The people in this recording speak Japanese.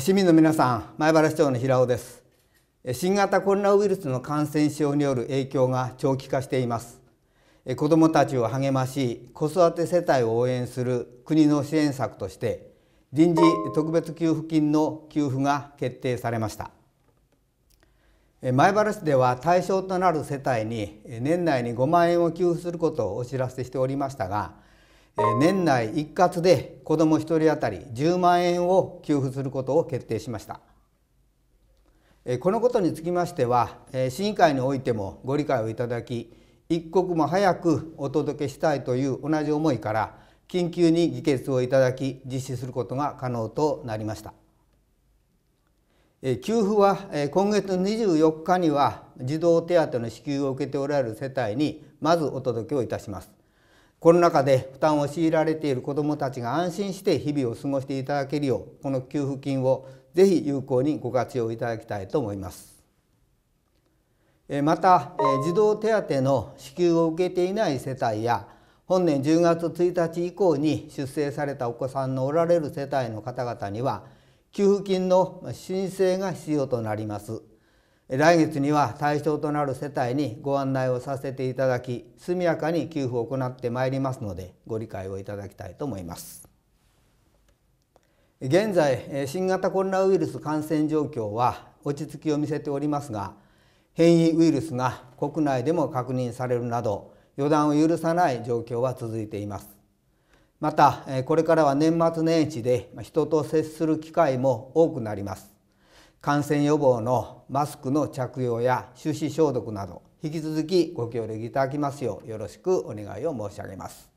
市民の皆さん前原市長の平尾です新型コロナウイルスの感染症による影響が長期化しています子どもたちを励まし子育て世帯を応援する国の支援策として臨時特別給付金の給付が決定されました前原市では対象となる世帯に年内に5万円を給付することをお知らせしておりましたが年内一括で子ども1人当たり10万円を給付することを決定しましたこのことにつきましては市議会においてもご理解をいただき一刻も早くお届けしたいという同じ思いから緊急に議決をいただき実施することが可能となりました給付は今月24日には児童手当の支給を受けておられる世帯にまずお届けをいたしますコロナ禍で負担を強いられている子どもたちが安心して日々を過ごしていただけるようこの給付金をぜひ有効にご活用いただきたいと思います。また児童手当の支給を受けていない世帯や本年10月1日以降に出生されたお子さんのおられる世帯の方々には給付金の申請が必要となります。来月には対象となる世帯にご案内をさせていただき速やかに給付を行ってまいりますのでご理解をいただきたいと思います現在新型コロナウイルス感染状況は落ち着きを見せておりますが変異ウイルスが国内でも確認されるなど予断を許さない状況は続いていますまたこれからは年末年始で人と接する機会も多くなります感染予防のマスクの着用や手指消毒など引き続きご協力いただきますようよろしくお願いを申し上げます。